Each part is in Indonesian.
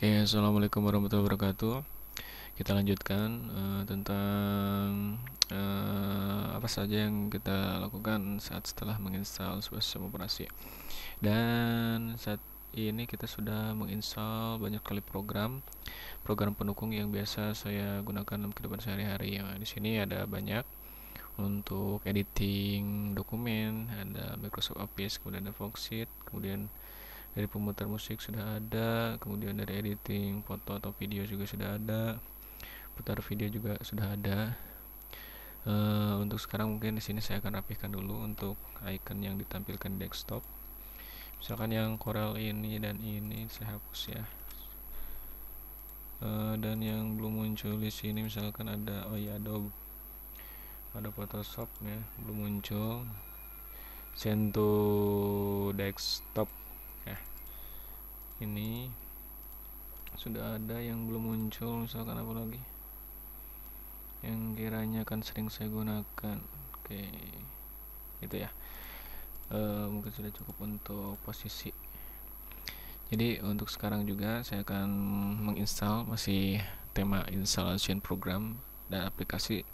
Oke, okay, assalamualaikum warahmatullahi wabarakatuh. Kita lanjutkan uh, tentang uh, apa saja yang kita lakukan saat setelah menginstal sebuah sistem operasi. Dan saat ini kita sudah menginstal banyak kali program, program pendukung yang biasa saya gunakan dalam kehidupan sehari-hari. Ya, di sini ada banyak untuk editing dokumen, ada Microsoft Office, kemudian ada Foxit, kemudian dari pemutar musik sudah ada kemudian dari editing foto atau video juga sudah ada putar video juga sudah ada uh, untuk sekarang mungkin di sini saya akan rapihkan dulu untuk icon yang ditampilkan desktop misalkan yang Corel ini dan ini saya hapus ya uh, dan yang belum muncul di sini misalkan ada oh ya Adobe ada Photoshop ya belum muncul Sentuh desktop ini sudah ada yang belum muncul misalkan apa lagi yang kiranya akan sering saya gunakan oke itu ya e, mungkin sudah cukup untuk posisi jadi untuk sekarang juga saya akan menginstal masih tema installation program dan aplikasi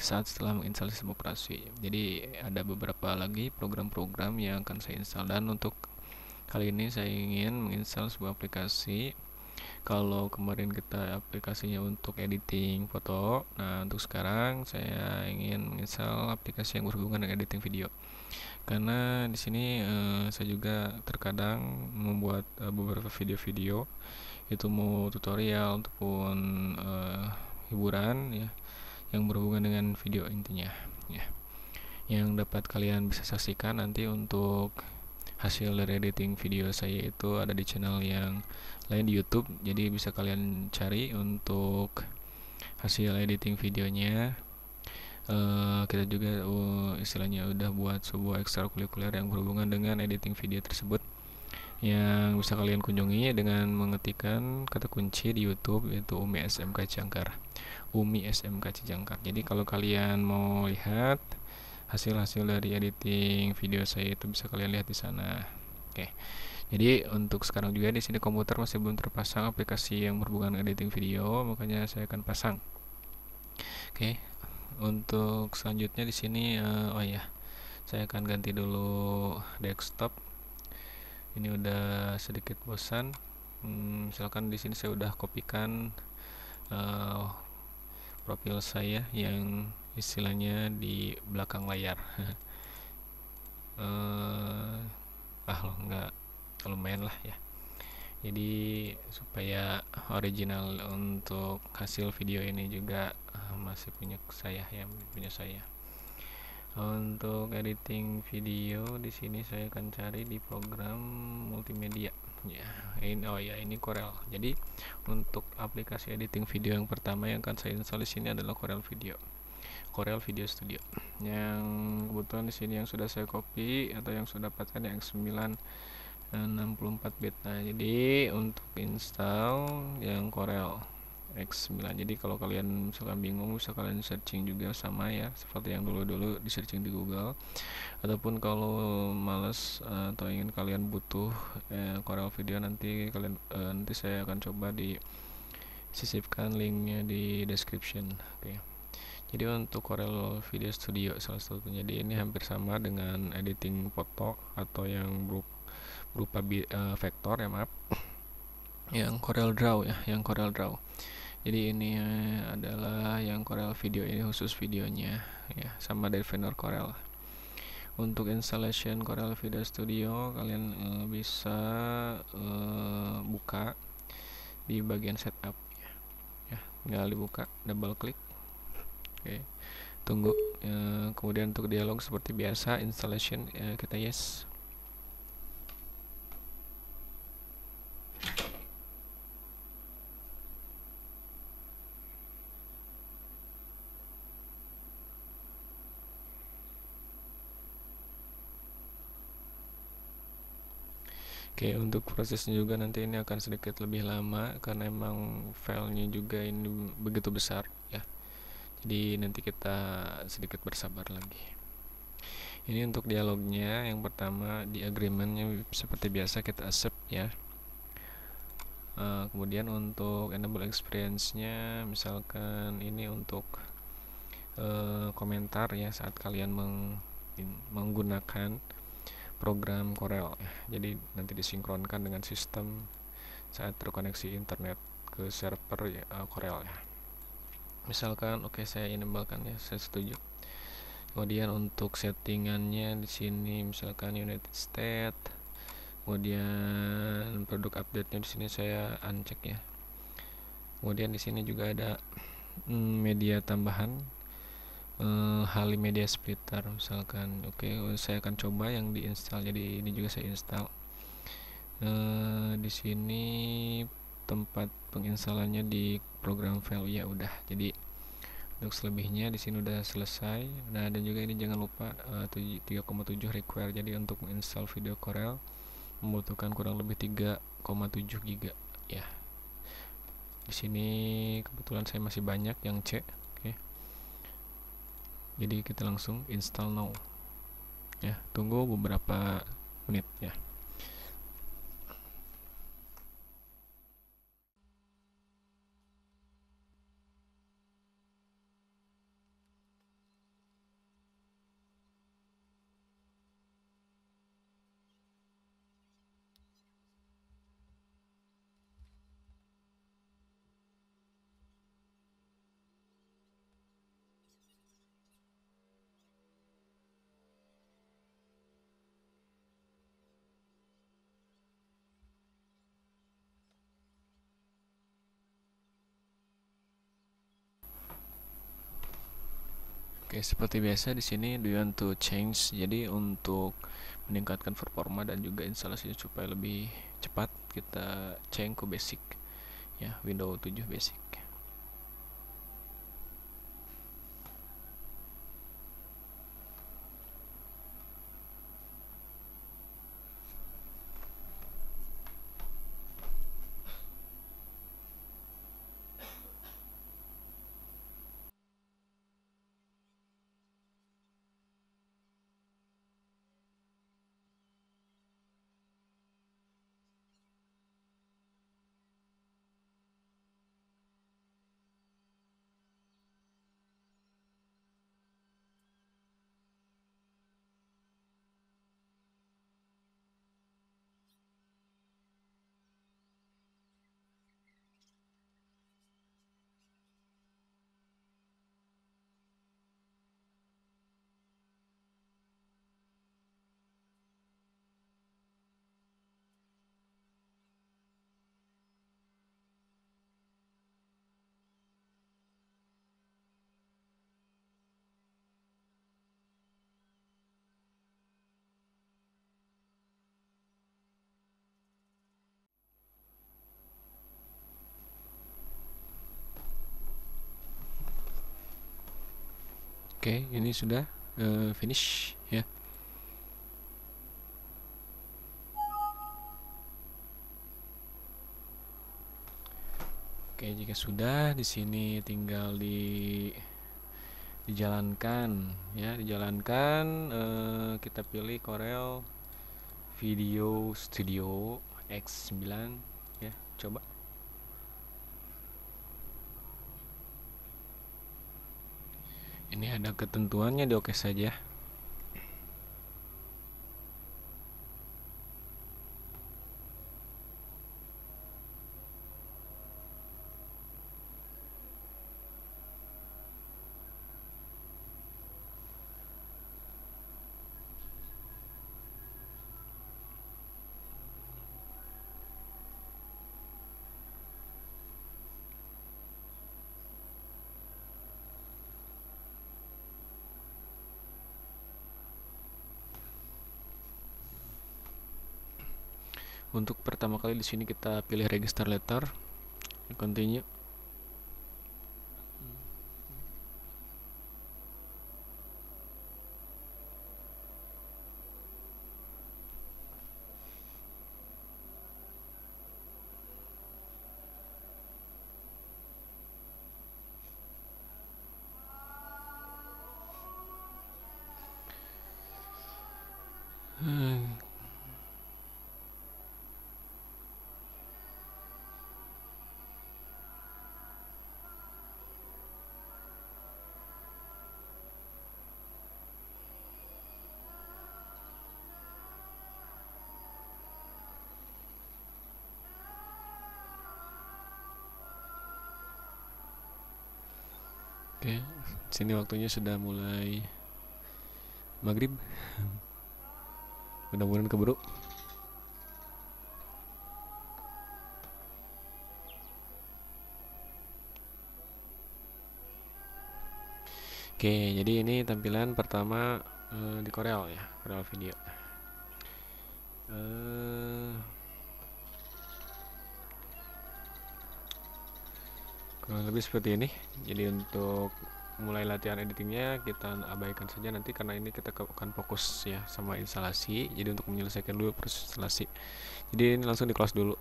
saat setelah menginstal sistem operasi jadi ada beberapa lagi program-program yang akan saya install dan untuk Kali ini saya ingin menginstal sebuah aplikasi. Kalau kemarin kita aplikasinya untuk editing foto, nah untuk sekarang saya ingin menginstal aplikasi yang berhubungan dengan editing video. Karena di sini eh, saya juga terkadang membuat eh, beberapa video-video itu mau tutorial ataupun eh, hiburan ya yang berhubungan dengan video intinya ya. Yang dapat kalian bisa saksikan nanti untuk hasil dari editing video saya itu ada di channel yang lain di YouTube jadi bisa kalian cari untuk hasil editing videonya uh, kita juga uh, istilahnya udah buat sebuah ekstrakurikuler yang berhubungan dengan editing video tersebut yang bisa kalian kunjungi dengan mengetikkan kata kunci di YouTube yaitu Umi SMK Jangkar. Umi SMK Cijangkar. Jadi kalau kalian mau lihat hasil-hasil dari editing video saya itu bisa kalian lihat di sana oke jadi untuk sekarang juga di sini komputer masih belum terpasang aplikasi yang berhubungan editing video makanya saya akan pasang oke untuk selanjutnya di sini uh, oh ya saya akan ganti dulu desktop ini udah sedikit bosan hmm, misalkan di sini saya udah kopikan uh, profil saya yang istilahnya di belakang layar eh ah loh nggak lumayan lah ya jadi supaya original untuk hasil video ini juga eh, masih punya saya ya punya saya untuk editing video di sini saya akan cari di program multimedia ya ini oh ya ini Corel jadi untuk aplikasi editing video yang pertama yang akan saya install di sini adalah Corel Video Corel Video Studio yang kebetulan di sini yang sudah saya copy atau yang sudah dapatkan yang 9 64 eh, beta jadi untuk install yang Corel X9 jadi kalau kalian suka bingung bisa kalian searching juga sama ya seperti yang dulu-dulu di searching di Google ataupun kalau males eh, atau ingin kalian butuh eh, Corel Video nanti kalian eh, nanti saya akan coba di sisipkan linknya di description oke okay jadi untuk Corel Video Studio salah satunya jadi ini hampir sama dengan editing foto atau yang berupa uh, vektor ya maaf yang Corel Draw ya yang Corel Draw jadi ini eh, adalah yang Corel Video ini khusus videonya ya sama dari vendor Corel untuk installation Corel Video Studio kalian uh, bisa uh, buka di bagian setup ya, ya tinggal dibuka double klik Oke. Tunggu. Uh, kemudian untuk dialog seperti biasa installation uh, kita yes. Oke, okay, untuk prosesnya juga nanti ini akan sedikit lebih lama karena emang filenya juga ini begitu besar ya jadi nanti kita sedikit bersabar lagi ini untuk dialognya yang pertama di agreementnya seperti biasa kita accept ya uh, kemudian untuk enable experience nya misalkan ini untuk uh, komentar ya saat kalian meng menggunakan program Corel ya. jadi nanti disinkronkan dengan sistem saat terkoneksi internet ke server ya, uh, Corel ya misalkan oke okay, saya enablekan ya saya setuju kemudian untuk settingannya di sini misalkan United State kemudian produk update nya di sini saya uncheck ya kemudian di sini juga ada hmm, media tambahan eh, Hali media splitter misalkan oke okay, saya akan coba yang diinstal jadi ini juga saya install eh, di sini tempat penginstalannya di program file ya udah jadi untuk selebihnya di sini udah selesai nah dan juga ini jangan lupa eh, uh, 3,7 require jadi untuk install video Corel membutuhkan kurang lebih 3,7 giga ya di sini kebetulan saya masih banyak yang C oke jadi kita langsung install now ya tunggu beberapa menit ya Oke, ya, seperti biasa di sini do you want to change. Jadi untuk meningkatkan performa dan juga instalasinya supaya lebih cepat, kita change ke basic. Ya, Windows 7 basic. Oke, ini sudah uh, finish ya. Oke, jika sudah di sini tinggal di dijalankan ya, dijalankan uh, kita pilih Corel Video Studio X9 ya, coba. ini ada ketentuannya di oke saja untuk pertama kali di sini kita pilih register letter continue ya sini waktunya sudah mulai maghrib mudah-mudahan keburu Oke, jadi ini tampilan pertama uh, di Corel ya, Corel Video. Uh, kurang lebih seperti ini jadi untuk mulai latihan editingnya kita abaikan saja nanti karena ini kita akan fokus ya sama instalasi jadi untuk menyelesaikan dulu proses instalasi jadi ini langsung di close dulu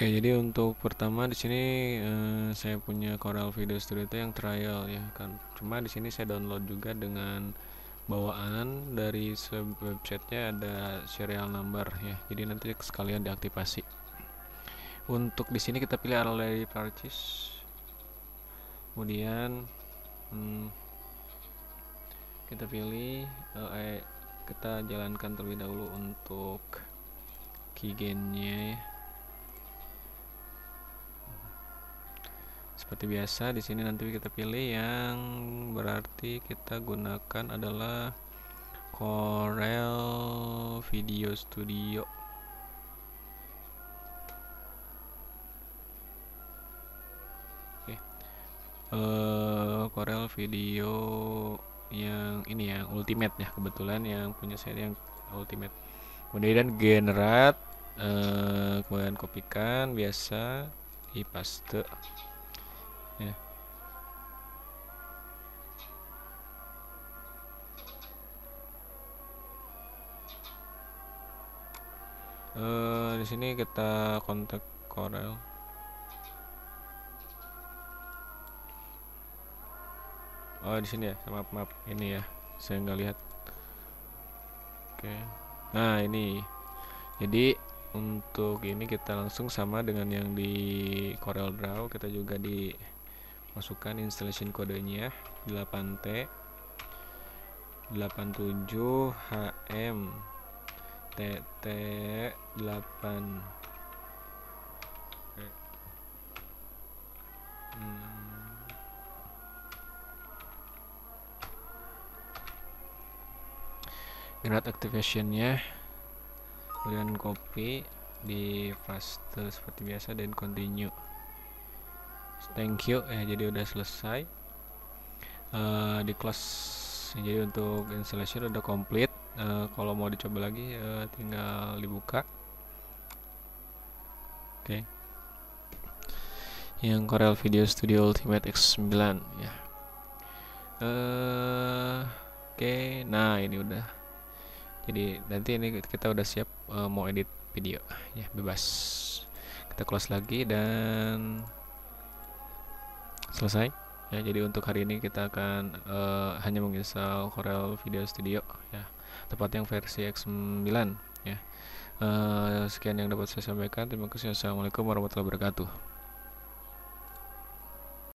Oke, jadi untuk pertama di sini uh, saya punya Corel Video Studio itu yang trial ya kan. Cuma di sini saya download juga dengan bawaan dari websitenya ada serial number ya. Jadi nanti sekalian diaktifasi. Untuk di sini kita pilih already purchase. Kemudian hmm, kita pilih eh, kita jalankan terlebih dahulu untuk keygennya ya seperti biasa di sini nanti kita pilih yang berarti kita gunakan adalah Corel Video Studio oke okay. uh, eh, Corel Video yang ini ya Ultimate ya kebetulan yang punya saya yang Ultimate kemudian generate uh, kemudian kopikan biasa di paste Eh, di sini kita kontak Corel oh di sini ya maaf maaf ini ya saya nggak lihat oke nah ini jadi untuk ini kita langsung sama dengan yang di Corel Draw kita juga di masukkan installation kodenya 8T 87HM tt 8 gerak grad activationnya kemudian copy di flash seperti biasa dan continue thank you ya jadi udah selesai uh, di close jadi untuk installation udah complete uh, kalau mau dicoba lagi uh, tinggal dibuka oke okay. yang Corel Video Studio Ultimate X9 ya uh, oke okay. nah ini udah jadi nanti ini kita udah siap uh, mau edit video ya bebas kita close lagi dan selesai ya jadi untuk hari ini kita akan uh, hanya menginstal Corel Video Studio ya tepatnya yang versi X9 ya. Uh, sekian yang dapat saya sampaikan. Terima kasih. Assalamualaikum warahmatullahi wabarakatuh.